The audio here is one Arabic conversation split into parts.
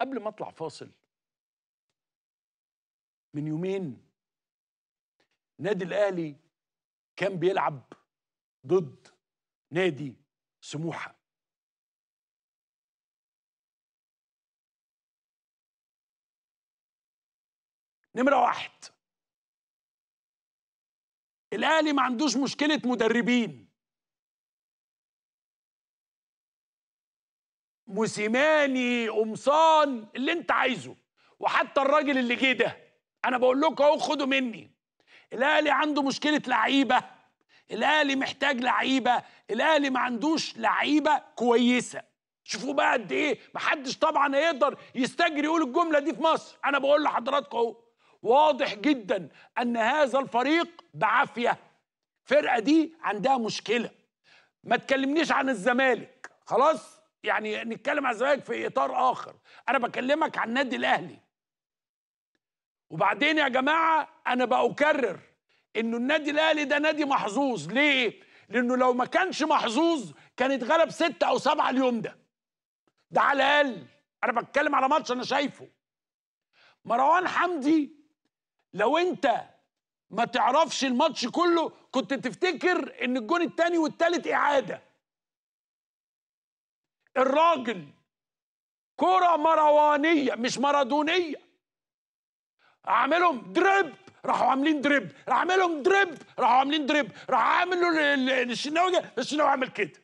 قبل ما اطلع فاصل من يومين نادي الاهلي كان بيلعب ضد نادي سموحه نمره واحد الاهلي ما عندوش مشكله مدربين موسيماني قمصان اللي انت عايزه وحتى الراجل اللي جه ده انا بقول لكم اهو خدوا مني الاهلي عنده مشكله لعيبه الاهلي محتاج لعيبه الاهلي ما عندوش لعيبه كويسه شوفوا بقى قد ايه محدش طبعا هيقدر يستجري يقول الجمله دي في مصر انا بقول لحضراتكم اهو واضح جدا ان هذا الفريق بعافيه الفرقه دي عندها مشكله ما تكلمنيش عن الزمالك خلاص يعني نتكلم عن الزمالك في اطار اخر انا بكلمك عن النادي الاهلي وبعدين يا جماعه انا بأكرر انه النادي الاهلي ده نادي محظوظ ليه لانه لو ما كانش محظوظ كان اتغلب ستة او سبعة اليوم ده ده على الاقل انا بتكلم على ماتش انا شايفه مروان حمدي لو انت ما تعرفش الماتش كله كنت تفتكر ان الجون التاني والتالت اعاده الراجل كرة مروانية مش مارادونية اعملهم دريب راحوا عاملين دريب راح عاملهم دريب راحوا عاملين دريب راح عاملوا الشناوي الشناوي عامل كده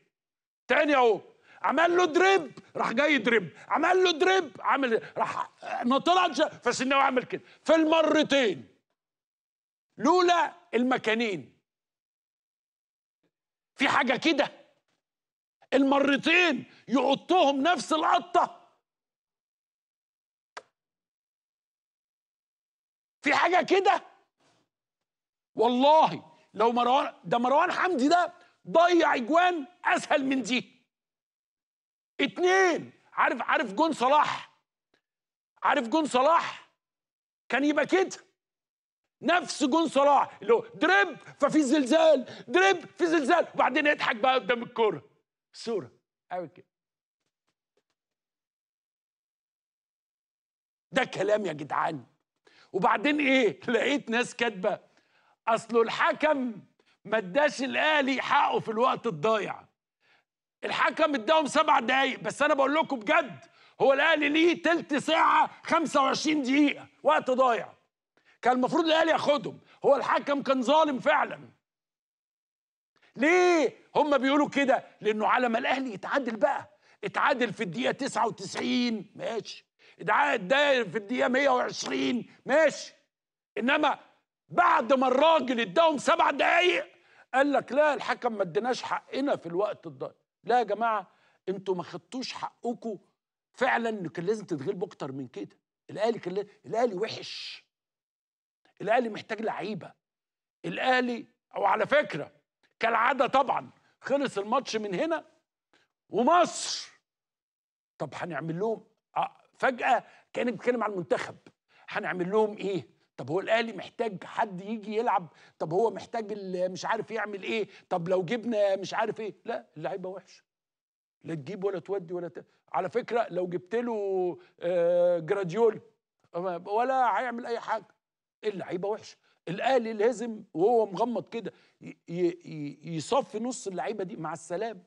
تاني اهو عمل له دريب راح جاي دريب عمل له دريب عامل راح نطلع فالشناوي عامل كده في المرتين لولا المكانين في حاجه كده المرتين يحطهم نفس القطه في حاجه كده والله لو مروان ده مروان حمدي ده ضيع اجوان اسهل من دي اتنين عارف عارف جون صلاح عارف جون صلاح كان يبقى كده نفس جون صلاح اللي هو دريب ففي زلزال دريب في زلزال وبعدين يضحك بقى قدام الكوره سورة قوي كده ده كلام يا جدعان وبعدين ايه لقيت ناس كاتبه اصله الحكم ما اداش الاهلي حقه في الوقت الضايع الحكم اداهم سبع دقايق بس انا بقول لكم بجد هو الاهلي ليه تلت ساعه 25 دقيقه وقت ضايع كان المفروض الاهلي ياخدهم هو الحكم كان ظالم فعلا ليه هم بيقولوا كده لانه على ما الاهلي يتعادل بقى اتعادل في الدقيقه 99 ماشي اتعادل في الدقيقه 120 ماشي انما بعد ما الراجل اداهم سبع دقايق قال لك لا الحكم ما اديناش حقنا في الوقت الضايع لا يا جماعه انتوا ما خدتوش حقكم فعلا كان لازم تتغلبوا اكتر من كده الاهلي كان لازم... الاهلي وحش الاهلي محتاج لعيبه الاهلي او على فكره كالعاده طبعا خلص الماتش من هنا ومصر طب هنعمل لهم آه، فجاه كان بيتكلم عن المنتخب هنعمل لهم ايه طب هو الاهلي محتاج حد يجي يلعب طب هو محتاج مش عارف يعمل ايه طب لو جبنا مش عارف ايه لا اللعيبه وحشه لا تجيب ولا تودي ولا ت... على فكره لو جبت له آه، جراديول آه، ولا هيعمل اي حاجه اللعيبه وحشه الاهلي لازم وهو مغمض كده يصفي نص اللعيبه دي مع السلامه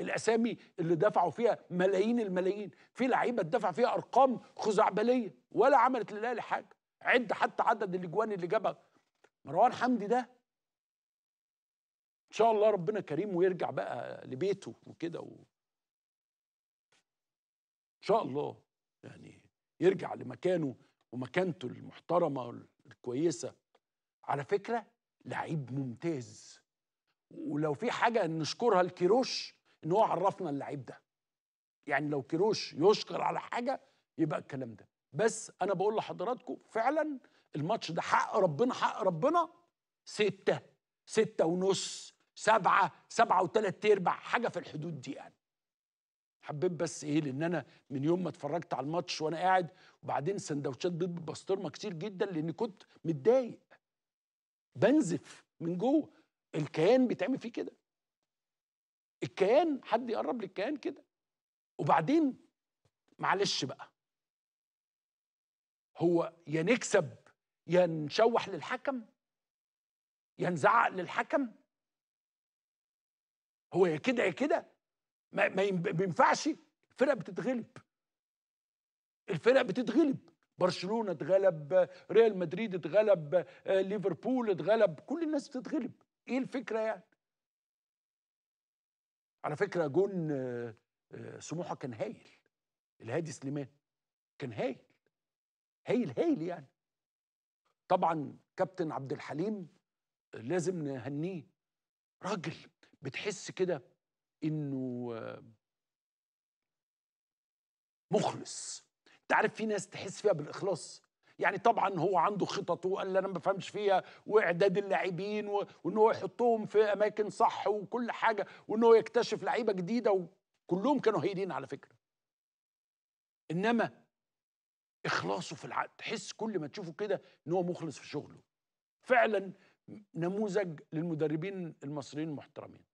الاسامي اللي دفعوا فيها ملايين الملايين في لعيبه اتدفع فيها ارقام خزعبليه ولا عملت للاهلي حاجه عد حتى عدد الاجوان اللي جابها مروان حمدي ده ان شاء الله ربنا كريم ويرجع بقى لبيته وكده و... ان شاء الله يعني يرجع لمكانه ومكانته المحترمه الكويسه على فكره لعيب ممتاز ولو في حاجه نشكرها لكيروش ان هو عرفنا اللعيب ده يعني لو كيروش يشكر على حاجه يبقى الكلام ده بس انا بقول لحضراتكم فعلا الماتش ده حق ربنا حق ربنا ستة ستة ونص سبعة سبعة وثلاث ارباع حاجة في الحدود دي يعني حبيت بس ايه لان انا من يوم ما اتفرجت على الماتش وانا قاعد وبعدين سندوتشات بيض بسطرمة كتير جدا لاني كنت متضايق بنزف من جوه الكيان بيتعمل فيه كده الكيان حد يقرب للكيان كده وبعدين معلش بقى هو يا نكسب يا نشوح للحكم يا نزعق للحكم هو يا كده يا كده ما, ما ينفعش الفرق بتتغلب الفرق بتتغلب برشلونه اتغلب ريال مدريد اتغلب آه، ليفربول اتغلب كل الناس بتتغلب ايه الفكره يعني على فكره جون آه، آه، سموحه كان هايل الهادي سليمان كان هايل هايل هايل يعني طبعا كابتن عبد الحليم لازم نهنيه راجل بتحس كده انه مخلص تعرف في ناس تحس فيها بالاخلاص يعني طبعا هو عنده خطط وقال لي انا ما بفهمش فيها واعداد اللاعبين وان هو يحطهم في اماكن صح وكل حاجه وان هو يكتشف لعيبه جديده وكلهم كانوا هايلين على فكره انما اخلاصه في العقد تحس كل ما تشوفه كده ان هو مخلص في شغله فعلا نموذج للمدربين المصريين المحترمين